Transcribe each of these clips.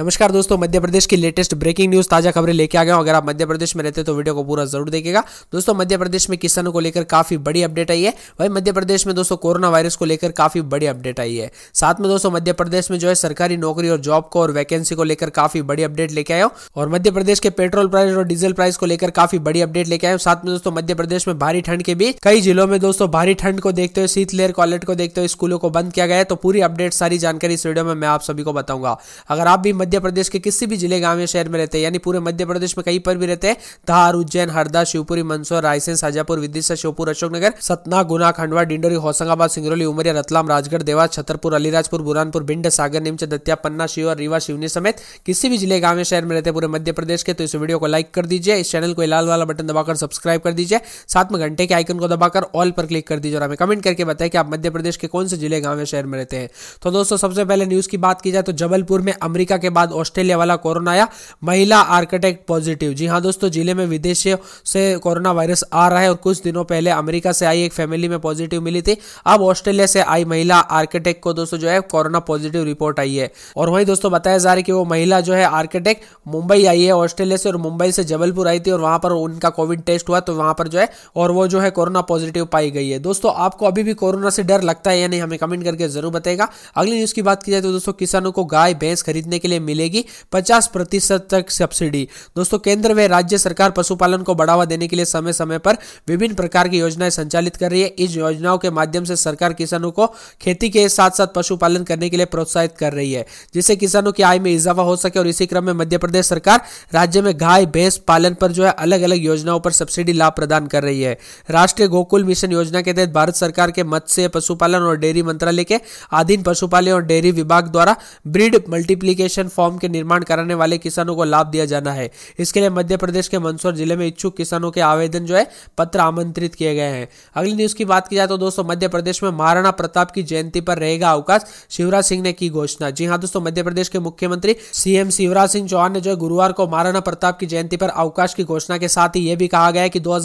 नमस्कार दोस्तों मध्य प्रदेश की लेटेस्ट ब्रेकिंग न्यूज ताजा खबरें लेके आ गए अगर आप मध्य प्रदेश में रहते तो वीडियो को पूरा जरूर देखेगा दोस्तों मध्य प्रदेश में किसानों को लेकर काफी बड़ी अपडेट आई है वही मध्य प्रदेश में दोस्तों कोरोना वायरस को लेकर काफी बड़ी अपडेट आई है साथ में दोस्तों मध्य प्रदेश में जो है सरकारी नौकरी और जॉब को और वैकेंसी को लेकर काफी बड़ी अपडेट लेके आयो और मध्य प्रदेश के पेट्रोल प्राइस और डीजल प्राइस को लेकर काफी बड़ी अपडेट लेके आयो साथ में दोस्तों मध्य प्रदेश में भारी ठंड के बीच कई जिलों में दोस्तों भारी ठंड को देखते हुए शीत लहर को को देखते हुए स्कूलों को बंद किया गया है तो पूरी अपडेट सारी जानकारी इस वीडियो में मैं आप सभी को बताऊंगा अगर आप भी मध्य प्रदेश के किसी भी जिले गांव या शहर में रहते हैं यानी पूरे मध्य प्रदेश में कहीं पर भी रहते हैं धार उज्जैन हरदा शिवपुरी मंदसौर रायसेन शाजापुर विदिशा श्योपुर अशोकनगर सतना गुना खंडवा डिंडोरी होशंगाबाद सिंगरौली उमरिया रतलाम राजगढ़ देवास छतरपुर अलीराजपुर बुरानपुर भिंड सागर नीमच दतिया पन्ना शिव और रीवा शिवनी समेत किसी भी जिले गांव या शहर में रहते पूरे मध्य प्रदेश के तो इस वीडियो को लाइक कर दीजिए इस चैनल को लाल वाला बटन दबाकर सब्सक्राइब कर दीजिए साथ में घंटे के आइकन को दबाकर ऑल पर क्लिक कर दीजिए और हमें कमेंट करके बताएं कि आप मध्य प्रदेश के कौन से जिले गांव या शहर में रहते हैं तो दोस्तों सबसे पहले न्यूज की बात की जाए तो जबलपुर में अमरीका के बाद ऑस्ट्रेलिया वाला कोरोना आया महिला आर्किटेक्ट पॉजिटिव जी हाँ दोस्तों जिले में विदेशियों से कोरोना वायरस आ रहा है और कुछ दिनों पहले अमेरिका से आई एक फैमिली में पॉजिटिव मिली थी अब ऑस्ट्रेलिया से आई महिला आर्किटेक्ट को दोस्तों जो है कोरोना पॉजिटिव रिपोर्ट आई है और वही दोस्तों बताया जा रहा है कि वो महिला जो है आर्किटेक्ट मुंबई आई है ऑस्ट्रेलिया से और मुंबई से जबलपुर आई थी और वहां पर उनका कोविड टेस्ट हुआ तो वहां पर जो है और वो जो है कोरोना पॉजिटिव पाई गई है दोस्तों आपको अभी भी कोरोना से डर लगता है या नहीं हमें कमेंट करके जरूर बताएगा अगली न्यूज की बात की जाए तो दोस्तों किसानों को गाय भैंस खरीदने के लिए मिलेगी 50 प्रतिशत तक सब्सिडी दोस्तों केंद्र व राज्य सरकार पशुपालन को बढ़ावा देने के लिए समय समय पर विभिन्न प्रकार की योजनाएं संचालित कर रही है इस योजनाओं के माध्यम से सरकार किसानों को खेती के साथ साथ पशुपालन करने के लिए प्रोत्साहित कर रही है जिससे किसानों की आय में इजाफा हो सके और इसी क्रम में मध्य प्रदेश सरकार राज्य में गाय भैंस पालन पर जो है अलग अलग योजनाओं पर सब्सिडी लाभ प्रदान कर रही है राष्ट्रीय गोकुल मिशन योजना के तहत भारत सरकार के मत्स्य पशुपालन और डेयरी मंत्रालय के अधीन पशुपालन और डेयरी विभाग द्वारा ब्रीड मल्टीप्लीकेशन फॉर्म के निर्माण कराने वाले किसानों को लाभ दिया जाना है इसके लिए मध्य प्रदेश के मंदसौर जिले में इच्छुक किसानों के आवेदन जो है पत्र आमंत्रित किए गए हैं अगली न्यूज की बात की जाए तो दोस्तों मध्य प्रदेश में महाराणा प्रताप की जयंती पर रहेगा अवकाश शिवराज सिंह ने की घोषणा जी हाँ दोस्तों मध्य प्रदेश के मुख्यमंत्री सीएम शिवराज सिंह चौहान ने जो है गुरुवार को महाराणा प्रताप की जयंती पर अवकाश की घोषणा के साथ ही यह भी कहा गया कि दो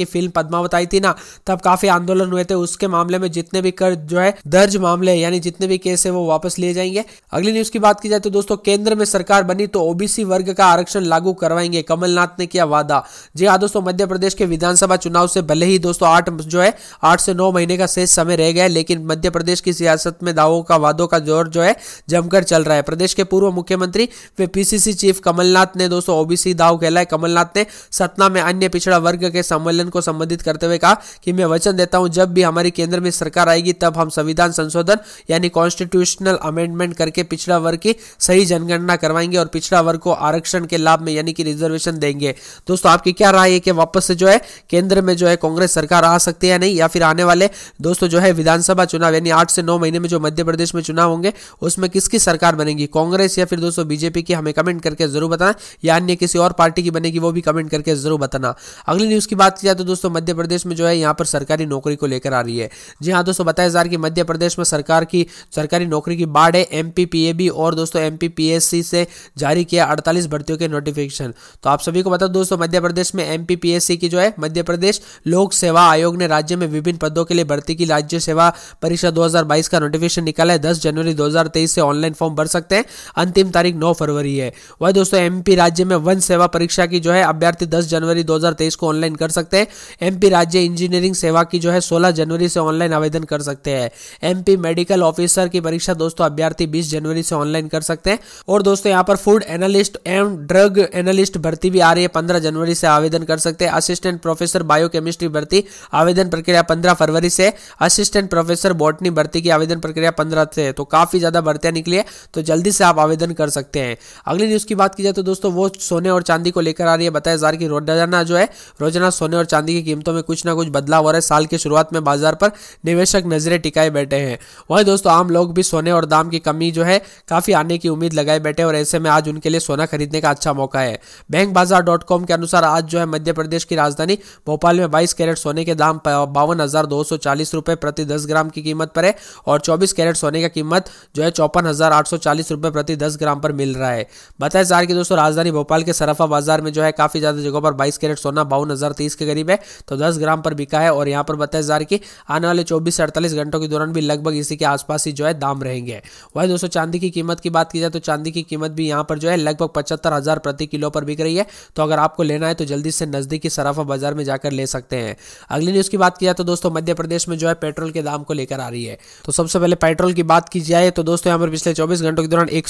की फिल्म पद्मावत आई थी ना तब काफी आंदोलन हुए थे उसके मामले में जितने भी कर जो है दर्ज मामले यानी जितने भी केस है वो वापस लिए जाएंगे अगली न्यूज की बात की जाए तो दोस्तों केंद्र में सरकार बनी तो ओबीसी वर्ग का आरक्षण लागू करवाएंगे कमलनाथ ने किया वादा जी हाँ दोस्तों मध्य प्रदेश के विधानसभा चुनाव से भले ही दोस्तों आठ जो है आठ से नौ महीने का शेष समय रह गया लेकिन मध्य प्रदेश की सियासत में दावों का वादों का जोर जो है जमकर चल रहा है प्रदेश के पूर्व मुख्यमंत्री वे पीसीसी चीफ कमलनाथ ने दोस्तों ओबीसी दाव कहलाए कमलनाथ ने सतना में अन्य पिछड़ा वर्ग के सम्मेलन को संबोधित करते हुए कहा कि मैं वचन देता हूं जब भी हमारी केंद्र में सरकार आएगी तब हम संविधान संशोधन यानी कॉन्स्टिट्यूशनल अमेंडमेंट करके पिछड़ा वर्ग की सही जनगणना करवाएंगे और पिछड़ा वर्ग को आरक्षण के लाभ में यानी कि रिजर्वेशन देंगे दोस्तों आपकी क्या राय है कि वापस से जो है केंद्र में जो है कांग्रेस सरकार आ सकती है या नहीं या फिर आने वाले दोस्तों जो है विधानसभा चुनाव यानी आठ से नौ महीने में जो मध्य प्रदेश में चुनाव होंगे उसमें किसकी सरकार बनेगी कांग्रेस या फिर दोस्तों बीजेपी की हमें कमेंट करके जरूर बताना या अन्य किसी और पार्टी की बनेगी वो भी कमेंट करके जरूर बताना अगली न्यूज की बात की जाए तो दोस्तों मध्य प्रदेश में जो है यहाँ पर सरकारी नौकरी को लेकर आ रही है जी हाँ दोस्तों बताया जा रहा है कि मध्य प्रदेश में सरकार की सरकारी नौकरी की बाढ़ है एमपीपीएबी और दोस्तों एम पीएससी से जारी किया अड़तालीस भर्तियों के नोटिफिकेशन तो आप सभी को बता दोस्तों मध्य प्रदेश में एम की जो है मध्य प्रदेश लोक सेवा आयोग ने राज्य में विभिन्न पदों के लिए भर्ती की राज्य सेवा परीक्षा दो का नोटिफिकेशन निकाला है दस जनवरी दो से ऑनलाइन फॉर्म भर सकते हैं अंतिम तारीख नौ फरवरी है वह दोस्तों एमपी राज्य में वन सेवा परीक्षा की जो है अभ्यर्थी दस जनवरी दो को ऑनलाइन कर सकते हैं एमपी राज्य इंजीनियरिंग सेवा की जो है 16 जनवरी से ऑनलाइन आवेदन कर सकते हैं एमपी मेडिकल ऑफिसर की परीक्षा दोस्तों अभ्यर्थी 20 जनवरी से ऑनलाइन कर सकते हैं और दोस्तों यहाँ पर food analyst and drug analyst भर्ती भी आ रही है पंद्रह जनवरी से आवेदन कर सकते हैं असिस्टेंट प्रोफेसर बायोकेमिस्ट्री भर्ती आवेदन प्रक्रिया पंद्रह फरवरी से असिस्टेंट प्रोफेसर बॉटनी भर्ती की आवेदन प्रक्रिया पंद्रह से तो काफी ज्यादा भर्तियां निकली है तो जल्दी से आप आवेदन कर सकते हैं अगली न्यूज की बात की जाए तो दोस्तों वो सोने और चांदी को लेकर आ रही है बताया जा रहा कि रोजाना जो है रोजाना सोने और चांदी की कीमतों में कुछ ना कुछ बदलाव हो रहा है साल की शुरुआत में बाजार पर निवेशक नजरें टिकाए बैठे हैं वहीं दोस्तों आम लोग भी सोने और दाम की कमी जो है काफी आने की उम्मीद लगा लगाए बैठे और ऐसे में आज उनके लिए सोना खरीदने का अच्छा मौका है बैंक बाजार डॉट कॉम के अनुसार आज जो है मध्य प्रदेश की राजधानी भोपाल में बाईस कैरेट सोने के दाम बावन हजार दो सौ चालीस रुपये प्रति दस ग्राम की कीमत पर है और चौबीस कैरेट सोने का कीमत जो है चौपन हजार आठ सौ चालीस रुपये प्रति दस ग्राम पर मिल रहा है बताया जा रहा कि दोस्तों राजधानी भोपाल के सराफा बाजार में जो है काफी ज्यादा जगहों पर बाईस कैरेट सोना बावन हजार तीस के करीब है तो दस ग्राम पर बिका है और यहाँ पर बताया जा रहा कि आने वाले चौबीस से अड़तालीस घंटों के दौरान भी लगभग इसी के आसपास ही जो है दाम रहेंगे वही दोस्तों चांदी की कीमत की बात की जाए तो चांदी चांदी की कीमत भी यहाँ पर जो है लगभग पचहत्तर हज़ार प्रति किलो पर बिक रही है तो अगर आपको लेना है तो जल्दी से नज़दीकी सराफा बाजार में जाकर ले सकते हैं अगली न्यूज़ की बात की जाए तो दोस्तों मध्य प्रदेश में जो है पेट्रोल के दाम को लेकर आ रही है तो सबसे पहले पेट्रोल की बात की जाए तो दोस्तों यहाँ पर पिछले चौबीस घंटों के दौरान एक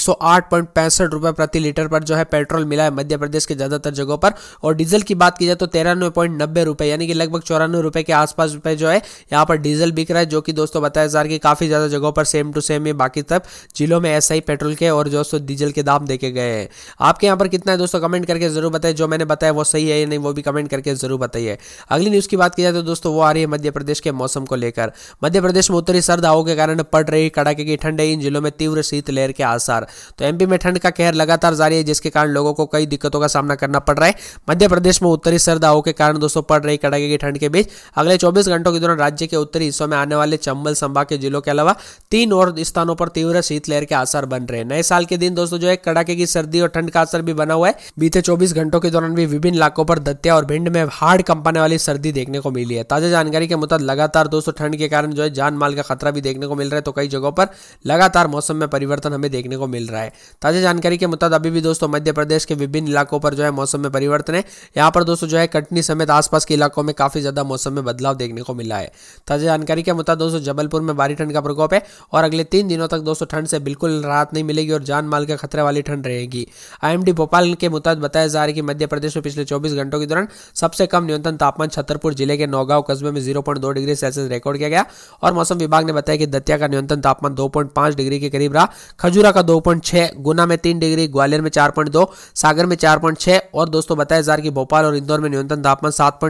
रुपए प्रति लीटर पर जो है पेट्रोल मिला है मध्य प्रदेश के ज़्यादातर जगहों पर और डीजल की बात की जाए तो तेरानवे पॉइंट नब्बे रुपए यानी कि लगभग चौरानवे रुपए के आसपास रुपए जो है यहाँ पर डीजल बिक रहा है जो कि दोस्तों बताया जा रहा है कि काफ़ी ज़्यादा जगहों पर सेम टू सेम है बाकी सब जिलों में ऐसा ही पेट्रोल के और दोस्तों दोस्तों डीजल के दाम देखे गए हैं आपके यहाँ पर कितना है दोस्तों कमेंट करके जरूर बताए जो मैंने बताया वो सही है या नहीं वो भी कमेंट करके जरूर बताइए अगली न्यूज़ की बात की जाए तो दोस्तों वो आ रही है मध्य प्रदेश के मौसम को लेकर मध्य प्रदेश में उत्तरी सर्द हवाओं के कारण पड़ रही कड़ाके की ठंड है इन जिलों में तीव्र शीतलहर के आसार तो एमपी में ठंड का कहर लगातार जारी है जिसके कारण लोगों को कई दिक्कतों का सामना करना पड़ रहा है मध्य प्रदेश में उत्तरी सर्द हवाओं के कारण दोस्तों पड़ रही कड़ाके की ठंड के बीच अगले चौबीस घंटों के दौरान राज्य के उत्तरी हिस्सों में आने वाले चंबल संभाग के जिलों के अलावा तीन और स्थानों पर तीव्र शीतलहर के आसार बन रहे नए साल के दिन दिन दोस्तों जो है कड़ाके की सर्दी और ठंड का असर भी बना हुआ है बीते चौबीस घंटों के दौरान भी विभिन्न इलाकों पर दतिया और भिंड में हार्ड कंपाने वाली सर्दी देखने को मिली है ताजा जानकारी के मुताबिक लगातार दोस्तों ठंड के कारण जो है जान माल का खतरा भी देखने को मिल रहा है तो कई जगहों पर लगातार मौसम में परिवर्तन हमें देखने को मिल रहा है ताजा जानकारी के मुताबिक अभी भी दोस्तों मध्य प्रदेश के विभिन्न इलाकों पर जो है मौसम में परिवर्तन है यहाँ पर दोस्तों जो है कटनी समेत आसपास के इलाकों में काफी ज्यादा मौसम में बदलाव देखने को मिला है ताजा जानकारी के मुताबिक दोस्तों जबलपुर में भारी ठंड का प्रकोप है और अगले तीन दिनों तक दोस्तों ठंड से बिल्कुल राहत नहीं मिलेगी और जान माल इस्तेमाल के खतरे वाली ठंड रहेगी आईएमडी भोपाल के मुताबिक बताया जा रहा है कि मध्य प्रदेश में पिछले 24 घंटों के दौरान सबसे कम न्यूनतम तापमान छतरपुर जिले के नौगांव कस्बे में जीरो डिग्री सेल्सियस रिकॉर्ड किया गया और मौसम विभाग ने बताया कि दतिया का न्यूनतम तापमान दो डिग्री के करीब रहा खजूरा का दो गुना में तीन डिग्री ग्वालियर में चार सागर में चार और दोस्तों बताया जा रहा है कि भोपाल और इंदौर में न्यूनतम तापमान सात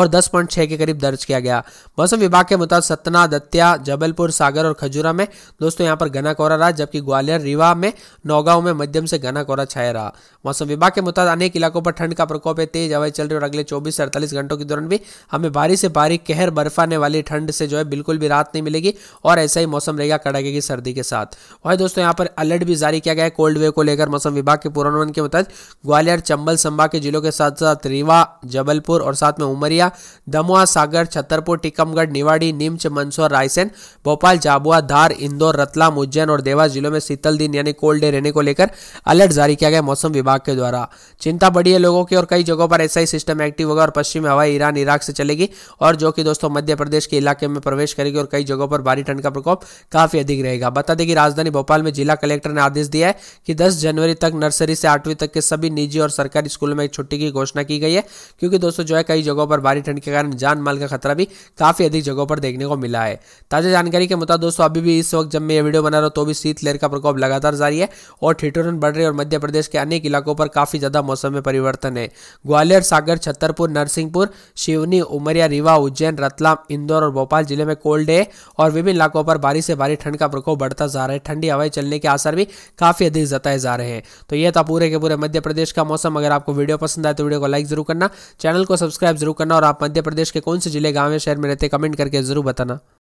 और दस के करीब दर्ज किया गया मौसम विभाग के मुताबिक सतना दतिया जबलपुर सागर और खजूरा में दोस्तों यहां पर घना कोहरा रहा जबकि ग्वालियर रीवा में नौगांव में मध्यम से घना कोहरा छाया रहा मौसम विभाग के मुताबिक अनेक इलाकों पर ठंड का प्रकोप है तेज हवाएं चल रही और अगले चौबीस से अड़तालीस घंटों के दौरान भी हमें भारी से भारी कहर बर्फाने वाली ठंड से जो है बिल्कुल भी राहत नहीं मिलेगी और ऐसा ही मौसम रहेगा कड़ाके की सर्दी के साथ वही दोस्तों यहाँ पर अलर्ट भी जारी किया गया है कोल्ड वेव को लेकर मौसम विभाग के पूर्वानुमान के मुताबिक ग्वालियर चंबल संभाग के जिलों के साथ साथ रीवा जबलपुर और साथ में उमरिया दमुआ सागर छतरपुर टीकमगढ़ निवाड़ी नीमच मंदसौर रायसेन भोपाल झाबुआ धार इंदौर रतलाम उज्जैन और देवास जिलों में शीतल दिन यानी कोल्ड कोल्ड डे रहने को लेकर अलर्ट जारी किया गया मौसम विभाग के द्वारा चिंता बढ़ी है लोगों की और कई जगहों पर ऐसा ही सिस्टम एक्टिव होगा और पश्चिमी हवा ईरान इराक से चलेगी और जो कि दोस्तों मध्य प्रदेश के इलाके में प्रवेश करेगी और कई जगहों पर भारी ठंड का प्रकोप काफी अधिक रहेगा बता दें कि राजधानी भोपाल में जिला कलेक्टर ने आदेश दिया है कि दस जनवरी तक नर्सरी से आठवीं तक के सभी निजी और सरकारी स्कूलों में छुट्टी की घोषणा की गई है क्योंकि दोस्तों जो है कई जगहों पर भारी ठंड के कारण जान माल का खतरा भी काफी अधिक जगहों पर देखने को मिला है ताजा जानकारी के मुताबिक दोस्तों अभी भी इस वक्त जब मैं ये वीडियो बना रहा हूं तो भी शीतलहर का प्रकोप लगातार जारी है है और ठिठुरन बढ़ रही है और मध्य प्रदेश के अनेक इलाकों पर काफ़ी ज़्यादा मौसम में परिवर्तन है ग्वालियर सागर छतरपुर नरसिंहपुर शिवनी उमरिया रीवा उज्जैन रतलाम इंदौर और भोपाल जिले में कोल्ड है और विभिन्न इलाकों पर भारी से भारी ठंड का प्रकोप बढ़ता जा रहा है ठंडी हवाएं चलने के आसार भी काफ़ी अधिक जताए जा रहे हैं तो यह था पूरे के पूरे मध्य प्रदेश का मौसम अगर आपको वीडियो पसंद आए तो वीडियो को लाइक जरूर करना चैनल को सब्सक्राइब जरूर करना और आप मध्य प्रदेश के कौन से जिले गांव या शहर में रहते कमेंट करके जरूर बताना